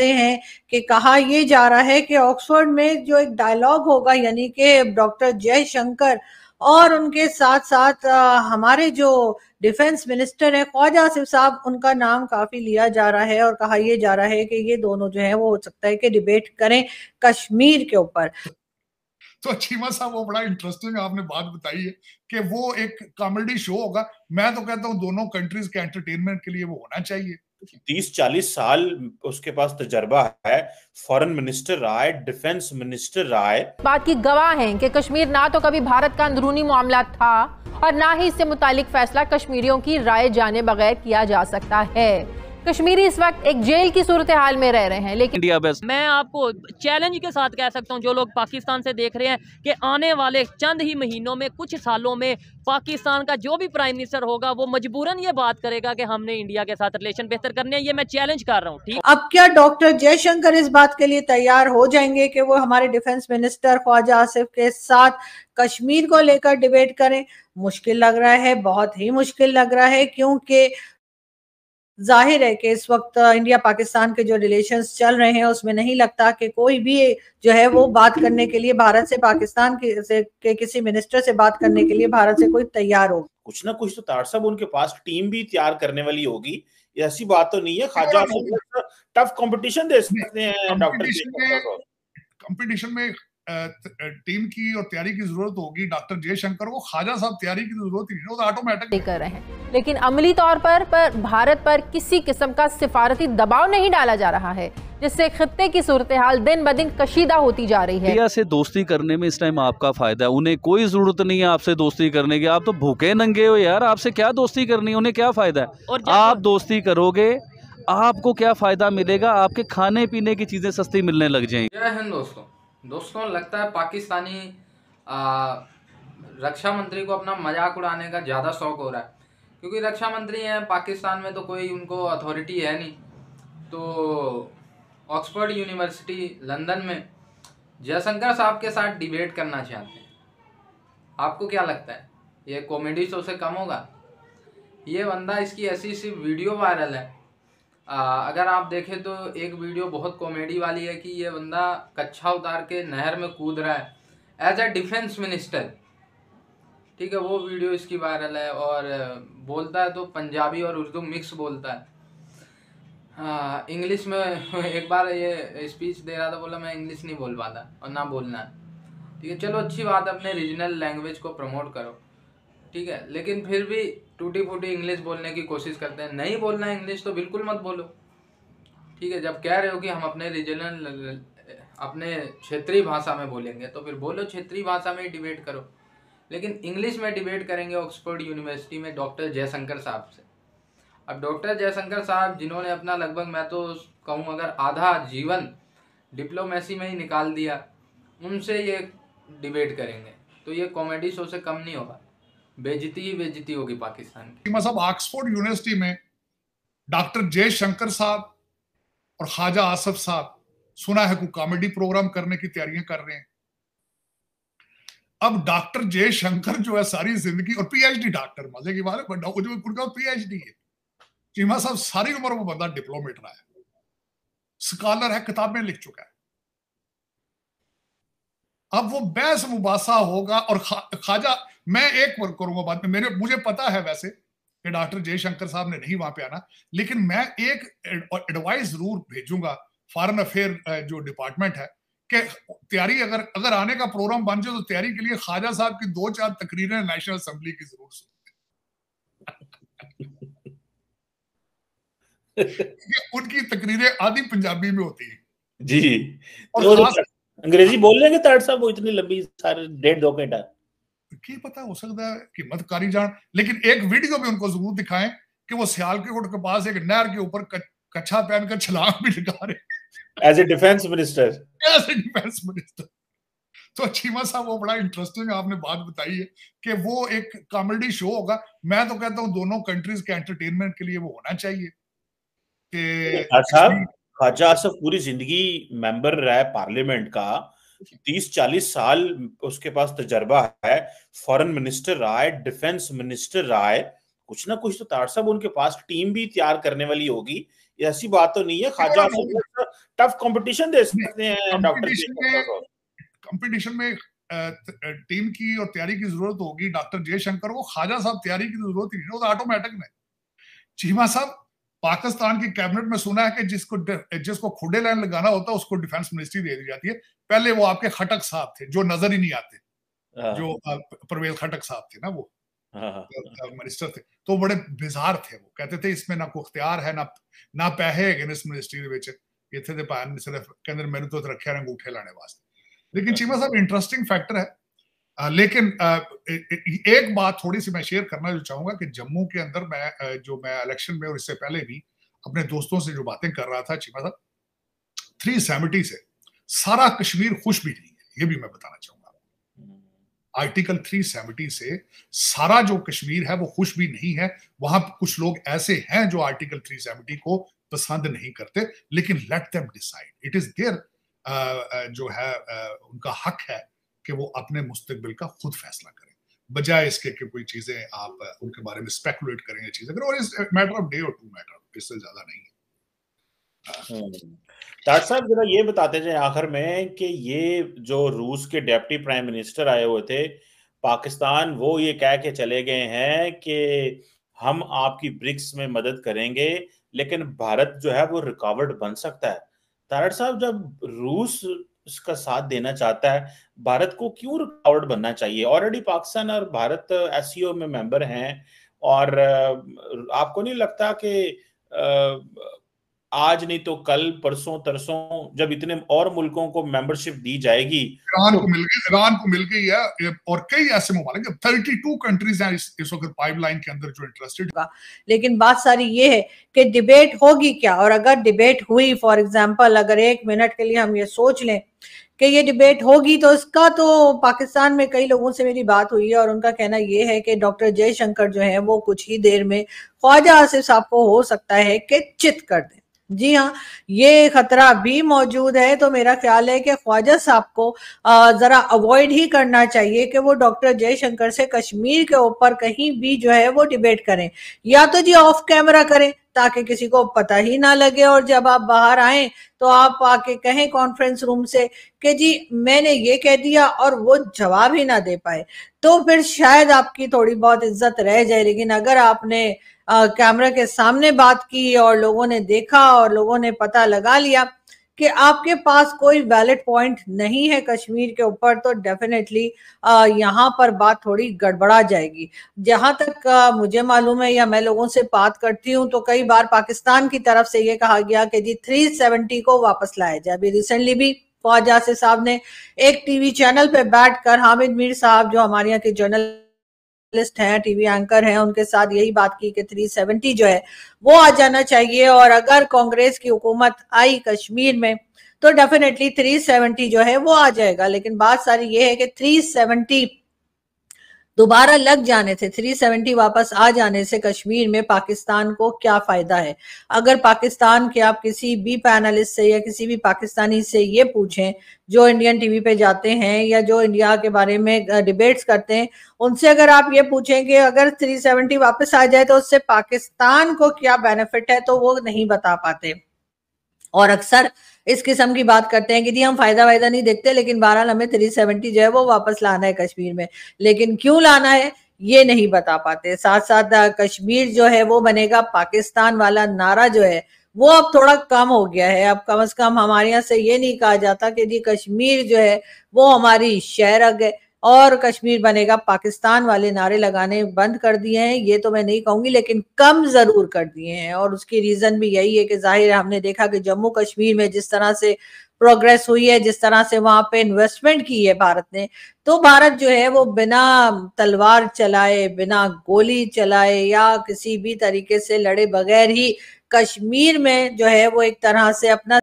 जानते हैं कि कहा यह जा रहा है कि ऑक्सफोर्ड में जो एक डायलॉग होगा यानी कि डॉक्टर जयशंकर और उनके साथ साथ हमारे जो डिफेंस मिनिस्टर है ख्वाजा आसिफ साहब उनका नाम काफ़ी लिया जा रहा है और कहा यह जा रहा है कि ये दोनों जो है वो हो सकता है कि डिबेट करें कश्मीर के ऊपर तो चीमा साहब वो बड़ा इंटरेस्टिंग आपने बात बताई है कि वो एक कॉमेडी शो होगा मैं तो कहता हूँ दोनों कंट्रीज के एंटरटेनमेंट के लिए वो होना चाहिए तीस चालीस साल उसके पास तजर्बा है फॉरेन मिनिस्टर राय डिफेंस मिनिस्टर राय बात की गवाह है कि कश्मीर ना तो कभी भारत का अंदरूनी मामला था और ना ही इससे मुतालिक फैसला कश्मीरियों की राय जाने बगैर किया जा सकता है कश्मीरी इस वक्त एक जेल की सूरत हाल में रह रहे हैं लेकिन इंडिया बेस मैं आपको चैलेंज के साथ कह सकता हूँ जो लोग पाकिस्तान से देख रहे हैं कि आने वाले चंद ही महीनों में कुछ सालों में पाकिस्तान का जो भी प्राइम मिनिस्टर होगा वो मजबूरन ये बात करेगा कि हमने इंडिया के साथ रिलेशन बेहतर करने हैं ये मैं चैलेंज कर रहा हूँ ठीक अब क्या डॉक्टर जयशंकर इस बात के लिए तैयार हो जाएंगे की वो हमारे डिफेंस मिनिस्टर ख्वाजा आसिफ के साथ कश्मीर को लेकर डिबेट करें मुश्किल लग रहा है बहुत ही मुश्किल लग रहा है क्योंकि जाहिर है कि इस वक्त इंडिया पाकिस्तान के जो रिलेशंस चल रहे हैं उसमें नहीं लगता कि कोई भी जो है वो बात करने के लिए भारत से पाकिस्तान के, से, के किसी मिनिस्टर से बात करने के लिए भारत से कोई तैयार हो कुछ ना कुछ तो तार साहब उनके पास टीम भी तैयार करने वाली होगी ऐसी बात तो नहीं है खाजा टफ कॉम्पिटिशन दे सकते हैं डॉक्टर कॉम्पिटिशन में टीम की और तैयारी की जरूरत होगी डॉक्टर जयशंकर को खाजा साहब तैयारी की जरूरत ही नहीं ऑटोमेटिक तो नहीं कर रहे हैं लेकिन अमली तौर पर, पर भारत पर किसी किस्म का सिफारती दबाव नहीं डाला जा रहा है जिससे खत्ते की सूरत हाल दिन ब दिन कशीदा होती जा रही है इंडिया से दोस्ती करने में इस टाइम आपका फायदा है उन्हें कोई जरूरत नहीं है आपसे दोस्ती करने की आप तो भूखे नंगे हो यार आपसे क्या दोस्ती करनी उन्हें क्या फायदा है आप दोस्ती करोगे आपको क्या फायदा मिलेगा आपके खाने पीने की चीजें सस्ती मिलने लग जाएंगी जय हिंद दोस्तों दोस्तों लगता है पाकिस्तानी आ, रक्षा मंत्री को अपना मजाक उड़ाने का ज़्यादा शौक हो रहा है क्योंकि रक्षा मंत्री हैं पाकिस्तान में तो कोई उनको अथॉरिटी है नहीं तो ऑक्सफोर्ड यूनिवर्सिटी लंदन में जयशंकर साहब के साथ डिबेट करना चाहते हैं आपको क्या लगता है ये कॉमेडी शो से कम होगा ये बंदा इसकी ऐसी ऐसी वीडियो वायरल है अगर आप देखें तो एक वीडियो बहुत कॉमेडी वाली है कि ये बंदा कच्छा उतार के नहर में कूद रहा है एज अ डिफेंस मिनिस्टर ठीक है वो वीडियो इसकी वायरल है और बोलता है तो पंजाबी और उर्दू मिक्स बोलता है हाँ इंग्लिश में एक बार ये स्पीच दे रहा था बोला मैं इंग्लिश नहीं बोल पाता और ना बोलना है ठीक है चलो अच्छी बात है अपने रीजनल लैंग्वेज को प्रमोट करो ठीक है लेकिन फिर भी टूटी फूटी इंग्लिश बोलने की कोशिश करते हैं नहीं बोलना है इंग्लिश तो बिल्कुल मत बोलो ठीक है जब कह रहे हो कि हम अपने रीजनल अपने क्षेत्रीय भाषा में बोलेंगे तो फिर बोलो क्षेत्रीय भाषा में ही डिबेट करो लेकिन इंग्लिश में डिबेट करेंगे ऑक्सफोर्ड यूनिवर्सिटी में डॉक्टर जयशंकर साहब से अब डॉक्टर जयशंकर साहब जिन्होंने अपना लगभग मैं तो कहूँ अगर आधा जीवन डिप्लोमेसी में ही निकाल दिया उनसे ये डिबेट करेंगे तो ये कॉमेडी शो से कम नहीं होगा बेजती ही बेजती होगी पाकिस्तान की मतलब ऑक्सफोर्ड यूनिवर्सिटी में डॉक्टर जय शंकर साहब और ख्वाजा आसफ साहब सुना है को कॉमेडी प्रोग्राम करने की तैयारियां कर रहे हैं अब डॉक्टर जय शंकर जो है सारी जिंदगी और पीएचडी डॉक्टर मजे की बात है जो पीएचडी है चीमा साहब सारी उम्र वो बंदा डिप्लोमेट रहा है स्कॉलर है किताबें लिख चुका है अब वो बैस मुबासा होगा और खा, खाजा मैं एक वर्क करूंगा बाद में मेरे मुझे पता है वैसे कि डॉक्टर जयशंकर साहब ने नहीं वहां पे आना लेकिन मैं एक एडवाइस जरूर भेजूंगा फॉरन अफेयर जो डिपार्टमेंट है कि तैयारी अगर अगर आने का प्रोग्राम बन जाए तो तैयारी के लिए खाजा साहब की दो चार तकरीरें नेशनल असेंबली की जरूर सुन उनकी तकरीरें आधी पंजाबी में होती है जी और तो अंग्रेजी बोल लेंगे तार साहब वो इतनी लंबी सारे डेढ़ दो घंटा की पता हो सकता है कीमत कारी जान लेकिन एक वीडियो में उनको जरूर दिखाएं कि वो सियालकोट के पास एक नहर के ऊपर कच्छा पहनकर छलांग भी लगा रहे as a defence minister as a defence minister तो चीमा साहब वो बड़ा इंटरेस्टिंग आपने बात बताई है कि वो एक कॉमेडी शो होगा मैं तो कहता हूँ दोनों कंट्रीज के एंटरटेनमेंट के लिए वो होना चाहिए कि ख्वाजा आसफ पूरी जिंदगी मेंबर रहा है पार्लियामेंट का तीस चालीस साल उसके पास तजर्बा है फॉरेन मिनिस्टर रहा है डिफेंस मिनिस्टर रहा है कुछ ना कुछ तो तार साहब उनके पास टीम भी तैयार करने वाली होगी ऐसी बात तो नहीं है ख्वाजा आसफ टफ कंपटीशन दे सकते हैं डॉक्टर कंपटीशन में टीम की और तैयारी की जरूरत होगी डॉक्टर जयशंकर को ख्वाजा साहब तैयारी की जरूरत ही नहीं वो तो ऑटोमेटिक में चीमा साहब पाकिस्तान की कैबिनेट में सुना है कि जिसको जिसको खुडे लाइन लगाना होता है उसको डिफेंस मिनिस्ट्री दे दी जाती है पहले वो आपके खटक साहब थे जो नजर ही नहीं आते हाँ। जो परवेल खटक साहब थे ना वो हाँ, हाँ। मिनिस्टर थे तो बड़े बेजार थे वो कहते थे इसमें ना अख्तियार है ना ना पैसे है इस मिनिस्ट्री इतने पाया सिर्फ कहते मैंने तो रखे अंगूठे लाने वास्ते लेकिन चीमा साहब इंटरेस्टिंग फैक्टर है लेकिन एक बात थोड़ी सी मैं शेयर करना जो चाहूंगा कि जम्मू के अंदर मैं जो मैं इलेक्शन में और इससे पहले भी अपने दोस्तों से जो बातें कर रहा था चीमा साहब थ्री सेवेंटी से सारा कश्मीर खुश भी नहीं है ये भी मैं बताना चाहूंगा आर्टिकल थ्री सेवेंटी से सारा जो कश्मीर है वो खुश भी नहीं है वहां कुछ लोग ऐसे हैं जो आर्टिकल थ्री सेवेंटी को पसंद नहीं करते लेकिन let them decide it is there जो है uh, उनका हक है कि वो अपने मुस्तबिल का खुद फैसला करें बजाय इसके कि कोई चीजें आप उनके बारे में स्पेकुलेट करें चीजें और इस मैटर ऑफ डे और टू मैटर इससे ज्यादा नहीं है डॉक्टर हम्म। साहब जरा ये बताते जाए आखिर में कि ये जो रूस के डेप्टी प्राइम मिनिस्टर आए हुए थे पाकिस्तान वो ये कह के चले गए हैं कि हम आपकी ब्रिक्स में मदद करेंगे लेकिन भारत जो है वो रुकावट बन सकता है तारड़ साहब जब रूस उसका साथ देना चाहता है भारत को क्यों रुकावट बनना चाहिए ऑलरेडी पाकिस्तान और भारत एस में मेंबर हैं और आपको नहीं लगता कि आज नहीं तो कल परसों तरसों जब इतने और मुल्कों को मेंबरशिप दी जाएगी ईरान तो, को मिल गई ईरान को मिल गई है और कई ऐसे ममालिक थर्टी टू कंट्रीज हैं इस, इस वक्त पाइपलाइन के अंदर जो इंटरेस्टेड लेकिन बात सारी ये है कि डिबेट होगी क्या और अगर डिबेट हुई फॉर एग्जाम्पल अगर एक मिनट के लिए हम ये सोच लें कि ये डिबेट होगी तो इसका तो पाकिस्तान में कई लोगों से मेरी बात हुई है और उनका कहना यह है कि डॉक्टर जयशंकर जो है वो कुछ ही देर में ख्वाजा आसिफ साहब को हो सकता है कि चित कर दें जी हाँ ये खतरा भी मौजूद है तो मेरा ख्याल है कि ख्वाजा साहब को ज़रा अवॉइड ही करना चाहिए कि वो डॉक्टर जयशंकर से कश्मीर के ऊपर कहीं भी जो है वो डिबेट करें या तो जी ऑफ कैमरा करें ताकि किसी को पता ही ना लगे और जब आप बाहर आए तो आप आके कहें कॉन्फ्रेंस रूम से कि जी मैंने ये कह दिया और वो जवाब ही ना दे पाए तो फिर शायद आपकी थोड़ी बहुत इज्जत रह जाए लेकिन अगर आपने कैमरा के सामने बात की और लोगों ने देखा और लोगों ने पता लगा लिया कि आपके पास कोई वैलिड पॉइंट नहीं है कश्मीर के ऊपर तो डेफिनेटली यहाँ पर बात थोड़ी गड़बड़ा जाएगी जहां तक आ, मुझे मालूम है या मैं लोगों से बात करती हूँ तो कई बार पाकिस्तान की तरफ से ये कहा गया कि जी 370 को वापस लाया जाए अभी रिसेंटली भी फवाज आसिफ साहब ने एक टीवी चैनल पे बैठ कर हामिद मीर साहब जो हमारे यहाँ के जर्नल जर्नलिस्ट हैं टीवी एंकर हैं उनके साथ यही बात की कि 370 जो है वो आ जाना चाहिए और अगर कांग्रेस की हुकूमत आई कश्मीर में तो डेफिनेटली 370 जो है वो आ जाएगा लेकिन बात सारी ये है कि 370 दोबारा लग जाने थे 370 वापस आ जाने से कश्मीर में पाकिस्तान को क्या फायदा है अगर पाकिस्तान के आप किसी भी पैनलिस्ट से या किसी भी पाकिस्तानी से ये पूछें जो इंडियन टीवी पे जाते हैं या जो इंडिया के बारे में डिबेट्स करते हैं उनसे अगर आप ये पूछें कि अगर 370 वापस आ जाए तो उससे पाकिस्तान को क्या बेनिफिट है तो वो नहीं बता पाते और अक्सर इस किस्म की बात करते हैं कि जी हम फायदा वायदा नहीं देखते लेकिन बहरहाल हमें थ्री सेवेंटी जो है वो वापस लाना है कश्मीर में लेकिन क्यों लाना है ये नहीं बता पाते साथ साथ कश्मीर जो है वो बनेगा पाकिस्तान वाला नारा जो है वो अब थोड़ा कम हो गया है अब कम से कम हमारे यहाँ से ये नहीं कहा जाता कि जी कश्मीर जो है वो हमारी शहर है और कश्मीर बनेगा पाकिस्तान वाले नारे लगाने बंद कर दिए हैं ये तो मैं नहीं कहूंगी लेकिन कम जरूर कर दिए हैं और उसकी रीजन भी यही है कि जाहिर है हमने देखा कि जम्मू कश्मीर में जिस तरह से प्रोग्रेस हुई है जिस तरह से वहां पे इन्वेस्टमेंट की है भारत ने तो भारत जो है वो बिना तलवार चलाए बिना गोली चलाए या किसी भी तरीके से लड़े बगैर ही कश्मीर में जो है वो एक तरह से अपना